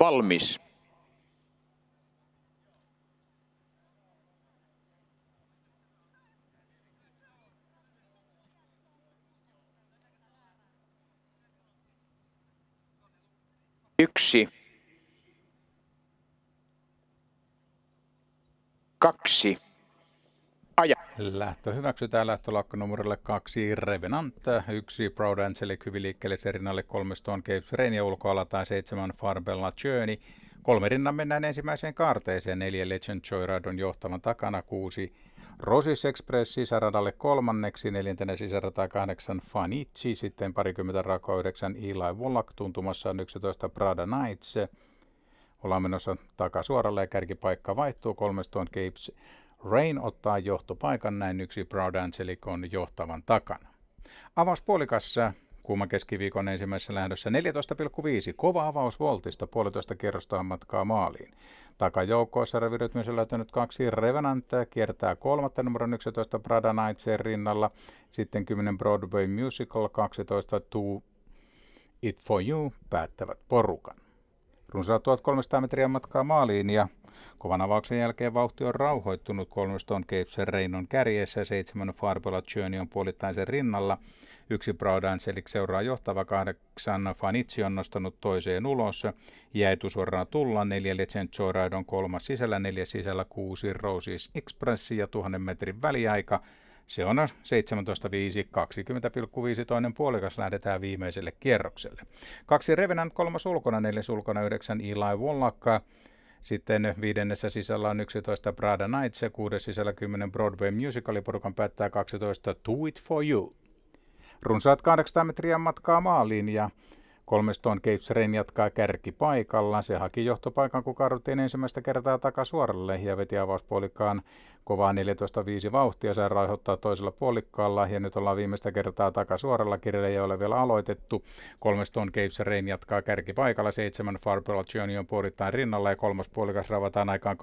valmis. Yksi. Kaksi aja. Lähtö hyväksytään lähtölakko numerolle 2 Revenant, 1 Proud Angelic hyvin liikkeelle serinalle 3 Stone Cape Rain ja ulkoala tai 7 Farbella Journey. Kolme rinnan mennään ensimmäiseen kaarteeseen, 4 Legend Joyride on johtavan takana, 6 Rosis Express sisäradalle kolmanneksi, neljäntenä sisärata 8 Fanitsi sitten parikymmentä rakoa 9 Eli Wallach, tuntumassa on 11 Prada Knights. Ollaan menossa takasuoralle ja kärkipaikka vaihtuu, 13 Capes Rain ottaa johtopaikan näin yksi Proud Angelicon johtavan takana. puolikassa kuuma keskiviikon ensimmäisessä lähdössä 14,5. Kova avaus voltista puolitoista kierrosta matkaa maaliin. Takajoukkoissa revirytmys on löytänyt kaksi Revenantia, kiertää kolmatta numero 11 Prada Nightsen rinnalla, sitten 10 Broadway Musical, 12 Two It For You päättävät porukan. Runsaat 1300 metriä matkaa maaliin ja Kovan avauksen jälkeen vauhti on rauhoittunut kolmiston Keipsen Reinon kärjessä, seitsemän Farbella Journey on puolittaisen rinnalla. Yksi Braudan Selik seuraa johtava kahdeksan, Fanitsi on nostanut toiseen ulos, ja suoraan tulla, neljä Legend on kolmas sisällä, neljä sisällä kuusi Roses Express ja tuhannen metrin väliaika. Se on 17.5, 20,5 toinen puolikas lähdetään viimeiselle kierrokselle. Kaksi Revenant, kolmas ulkona, neljäs ulkona, yhdeksän Eli Wallach, sitten viidennessä sisällä on 11 Prada Nights ja kuudes sisällä 10 Broadway Musicaliporukan päättää 12 Do It For You. Runsaat 800 metriä matkaa maaliin ja Kolmeston Cape Seren jatkaa kärkipaikalla. Se haki johtopaikan, kun kaarruttiin ensimmäistä kertaa takasuoralle ja veti avauspuolikkaan kovaa 14.5 vauhtia. se raihottaa toisella puolikkaalla ja nyt ollaan viimeistä kertaa takasuoralla. Kirjalle ei ole vielä aloitettu. Kolmeston Cape Seren jatkaa kärkipaikalla. Seitsemän Farbella on puolittain rinnalla ja kolmas puolikas ravataan aikaan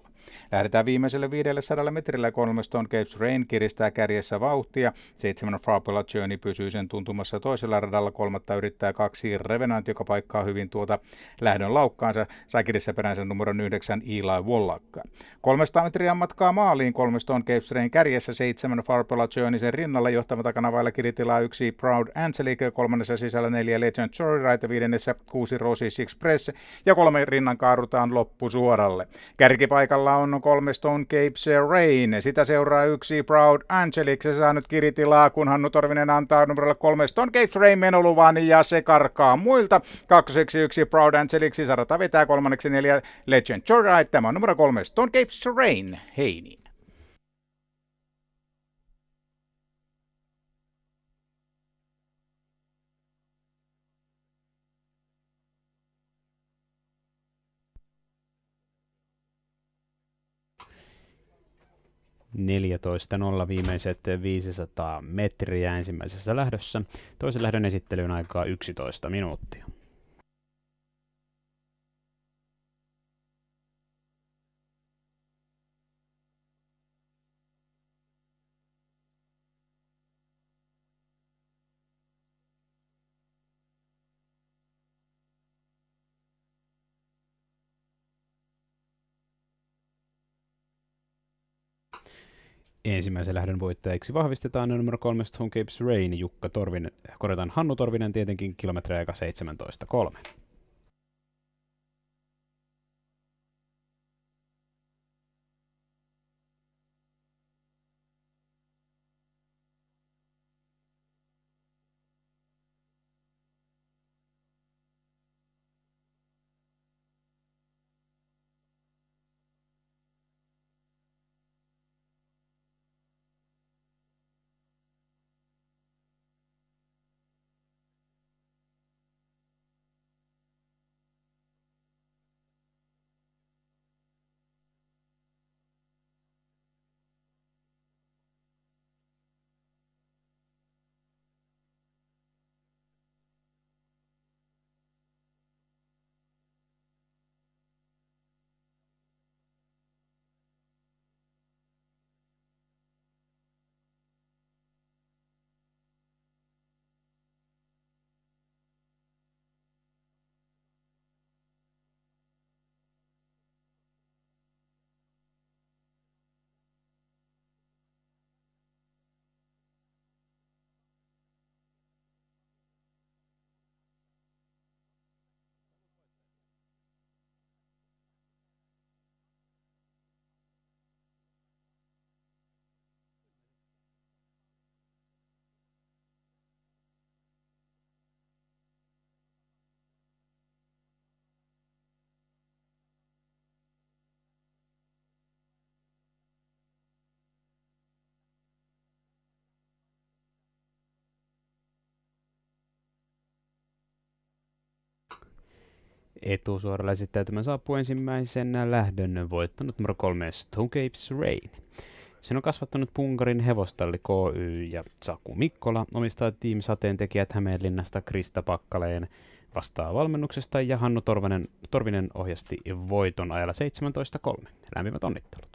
20,0. Lähdetään viimeiselle 500 metrillä Colmeston Capes Rain kiristää kärjessä vauhtia. Seitsemän Farpella Journey pysyy sen tuntumassa toisella radalla. Kolmatta yrittää kaksi Revenant, joka paikkaa hyvin tuota lähdön laukkaansa. Säkirissä peränsä numero 9 Eli Wallack. 300 metriä matkaa maaliin Colmeston Capes Rain kärjessä. Seitsemän Farpella Journey sen rinnalla johtava takana vailla kiritilaa yksi Proud Angelique, kolmannessa sisällä neljä Legend Joyride, viidennessä kuusi Rosis Express ja kolme rinnan kaarutaan loppusuoralle. Kärkipaikalla Seuraavana on kolme Stone Capes Rain. Sitä seuraa yksi Proud Angelic. Se saa nyt kiritilaa, kun Hannu Torvinen antaa numerolle kolme Stone Capes Rain menoluvan ja se karkaa muilta. yksi Proud Angelic sisarata vetää kolmanneksi neljä Legend Joyride. Tämä on numero kolme Stone Capes Rain. Heini. 14.0 viimeiset 500 metriä ensimmäisessä lähdössä. Toisen lähdön esittelyyn aikaa 11 minuuttia. ensimmäisen lähdön voittajiksi vahvistetaan numero 3 Stone Capes Rain Jukka Torvinen. Korjataan Hannu Torvinen tietenkin kilometriä 17.3. etusuoralla esittäytymään saapuu ensimmäisenä lähdön voittanut numero kolme Stonecapes Rain. Sen on kasvattanut Punkarin hevostalli KY ja Saku Mikkola omistaa Team Sateen tekijät Hämeenlinnasta Krista Pakkaleen vastaa valmennuksesta ja Hannu Torvinen, Torvinen ohjasti voiton ajalla 17.3. Lämpimät onnittelut.